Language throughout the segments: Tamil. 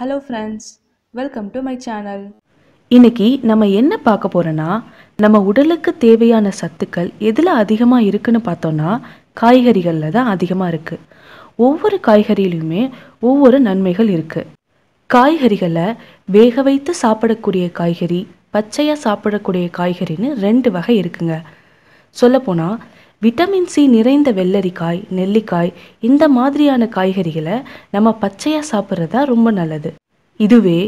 hello friends welcome to my channel இன்னைக்கு நம்ம என்ன பார்க்க போகிறோன்னா நம்ம உடலுக்கு தேவையான சத்துக்கள் எதில் அதிகமாக இருக்குன்னு பார்த்தோன்னா காய்கறிகளில் தான் அதிகமாக இருக்குது ஒவ்வொரு காய்கறியிலையுமே ஒவ்வொரு நன்மைகள் இருக்குது காய்கறிகளை வேக வைத்து சாப்பிடக்கூடிய காய்கறி பச்சையாக சாப்பிடக்கூடிய காய்கறின்னு ரெண்டு வகை இருக்குங்க சொல்லப்போனால் விட்டமின் சி நிறைந்த வெள்ளரிக்காய் நெல்லிக்காய் இந்த மாதிரியான காய்கறிகளை நம்ம பச்சையாக சாப்பிட்றது தான் ரொம்ப நல்லது இதுவே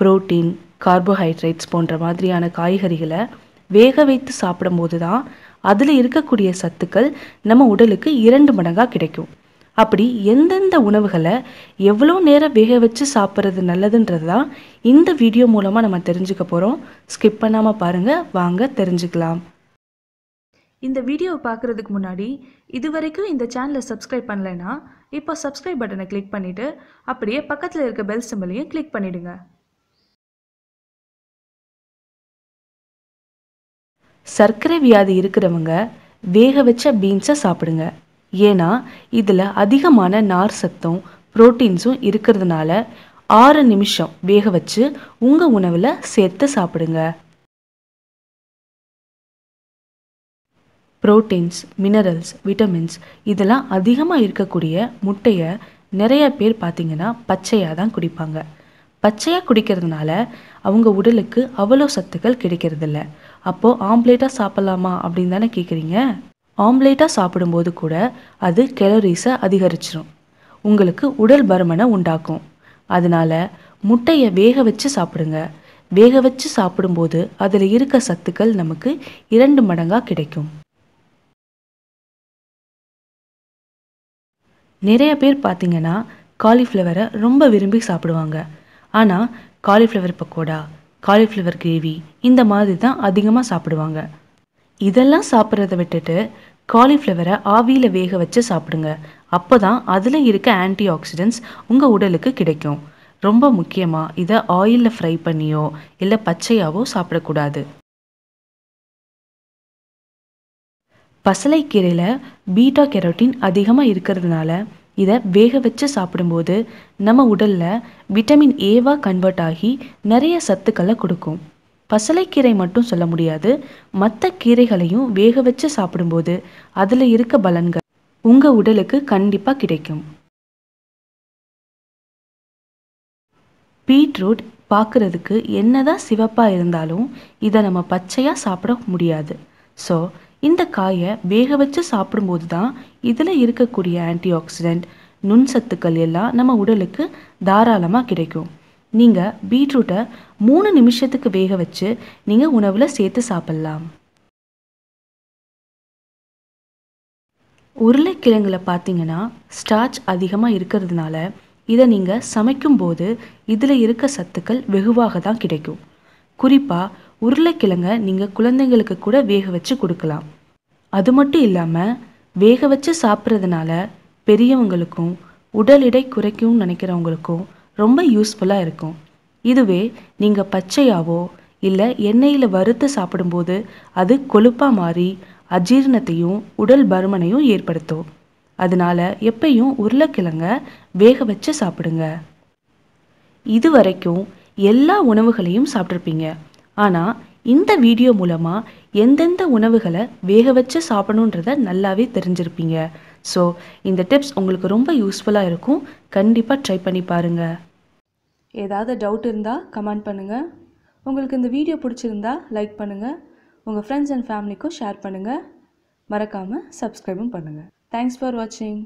புரோட்டீன் கார்போஹைட்ரேட்ஸ் போன்ற மாதிரியான காய்கறிகளை வேக வைத்து சாப்பிடும்போது தான் அதில் இருக்கக்கூடிய சத்துக்கள் நம்ம உடலுக்கு இரண்டு மடங்காக கிடைக்கும் அப்படி எந்தெந்த உணவுகளை எவ்வளோ நேரம் வேக வச்சு சாப்பிட்றது நல்லதுன்றது தான் இந்த வீடியோ மூலமாக நம்ம தெரிஞ்சுக்க போகிறோம் ஸ்கிப் பண்ணாமல் பாருங்கள் வாங்க தெரிஞ்சுக்கலாம் இந்த வீடியோவை பார்க்குறதுக்கு முன்னாடி இது வரைக்கும் இந்த சேனலை சப்ஸ்கிரைப் பண்ணலைன்னா இப்போ சப்ஸ்கிரைப் பட்டனை கிளிக் பண்ணிவிட்டு அப்படியே பக்கத்தில் இருக்க பெல் சிம்பிளையும் கிளிக் பண்ணிவிடுங்க சர்க்கரை வியாதி இருக்கிறவங்க வேக வச்ச பீன்ஸை சாப்பிடுங்க ஏன்னா இதில் அதிகமான நார் சத்தும் புரோட்டீன்ஸும் இருக்கிறதுனால ஆறு நிமிஷம் வேக வச்சு உங்கள் உணவில் சேர்த்து சாப்பிடுங்க புரோட்டீன்ஸ் மினரல்ஸ் விட்டமின்ஸ் இதெல்லாம் அதிகமாக இருக்கக்கூடிய முட்டையை நிறைய பேர் பார்த்திங்கன்னா பச்சையாக தான் குடிப்பாங்க பச்சையாக குடிக்கிறதுனால அவங்க உடலுக்கு அவ்வளோ சத்துக்கள் கிடைக்கிறதில்ல அப்போது ஆம்லேட்டாக சாப்பிட்லாமா அப்படின்னு தானே கேட்குறீங்க ஆம்லேட்டாக சாப்பிடும்போது கூட அது கெலரிஸை அதிகரிச்சிடும் உங்களுக்கு உடல் பருமனை உண்டாக்கும் அதனால் முட்டையை வேக வச்சு சாப்பிடுங்க வேக வச்சு சாப்பிடும்போது அதில் இருக்க சத்துக்கள் நமக்கு இரண்டு மடங்காக கிடைக்கும் நிறைய பேர் பார்த்திங்கன்னா காலிஃப்ளவரை ரொம்ப விரும்பி சாப்பிடுவாங்க ஆனால் காலிஃப்ளவர் பக்கோடா காலிஃப்ளவர் கிரேவி இந்த மாதிரி தான் அதிகமாக சாப்பிடுவாங்க இதெல்லாம் சாப்பிட்றத விட்டுட்டு காலிஃப்ளவரை ஆவியில் வேக வச்சு சாப்பிடுங்க அப்போ தான் அதில் இருக்க ஆன்டி ஆக்சிடென்ட்ஸ் உங்கள் உடலுக்கு கிடைக்கும் ரொம்ப முக்கியமாக இதை ஆயிலில் ஃப்ரை பண்ணியோ இல்லை பச்சையாவோ சாப்பிடக்கூடாது பசலைக்கீரையில் பீட்டா கெரோட்டின் அதிகமாக இருக்கிறதுனால இதை வேக வச்சு சாப்பிடும்போது நம்ம உடலில் விட்டமின் ஏவாக கன்வெர்ட் ஆகி நிறைய சத்துக்களை கொடுக்கும் பசலைக்கீரை மட்டும் சொல்ல முடியாது மற்ற கீரைகளையும் வேக வச்சு சாப்பிடும்போது அதில் இருக்க பலன்கள் உங்கள் உடலுக்கு கண்டிப்பாக கிடைக்கும் பீட்ரூட் பார்க்குறதுக்கு என்னதான் சிவப்பாக இருந்தாலும் இதை நம்ம பச்சையாக சாப்பிட முடியாது ஸோ இந்த காயை வேக வச்சு சாப்பிடும்போது தான் இதில் இருக்கக்கூடிய ஆன்டி நுண் நுண்சத்துக்கள் எல்லாம் நம்ம உடலுக்கு தாராளமாக கிடைக்கும் நீங்கள் பீட்ரூட்டை மூணு நிமிஷத்துக்கு வேக வச்சு நீங்கள் உணவில் சேர்த்து சாப்பிட்லாம் உருளைக்கிழங்குல பார்த்தீங்கன்னா ஸ்டார்ச் அதிகமாக இருக்கிறதுனால இதை நீங்கள் சமைக்கும்போது இதில் இருக்க சத்துக்கள் வெகுவாக தான் கிடைக்கும் குறிப்பாக உருளைக்கிழங்கை நீங்கள் குழந்தைங்களுக்கு கூட வேக வச்சு கொடுக்கலாம் அது மட்டும் இல்லாமல் வேக வச்சு சாப்பிட்றதுனால பெரியவங்களுக்கும் உடல் எடை குறைக்கும் நினைக்கிறவங்களுக்கும் ரொம்ப யூஸ்ஃபுல்லாக இருக்கும் இதுவே நீங்கள் பச்சையாவோ இல்லை எண்ணெயில் வறுத்து சாப்பிடும்போது அது கொழுப்பாக மாறி அஜீரணத்தையும் உடல் பருமனையும் ஏற்படுத்தும் அதனால எப்பையும் உருளைக்கிழங்க வேக வச்சு சாப்பிடுங்க இது வரைக்கும் எல்லா உணவுகளையும் சாப்பிட்ருப்பீங்க ஆனால் இந்த வீடியோ மூலமாக எந்தெந்த உணவுகளை வேக வச்சு சாப்பிடணுன்றத நல்லாவே தெரிஞ்சிருப்பீங்க ஸோ இந்த டிப்ஸ் உங்களுக்கு ரொம்ப யூஸ்ஃபுல்லாக இருக்கும் கண்டிப்பாக ட்ரை பண்ணி பாருங்கள் ஏதாவது டவுட் இருந்தால் கமெண்ட் பண்ணுங்கள் உங்களுக்கு இந்த வீடியோ பிடிச்சிருந்தா லைக் பண்ணுங்கள் உங்கள் ஃப்ரெண்ட்ஸ் அண்ட் ஃபேமிலிக்கும் ஷேர் பண்ணுங்கள் மறக்காமல் சப்ஸ்கிரைபும் பண்ணுங்கள் தேங்க்ஸ் ஃபார் வாட்சிங்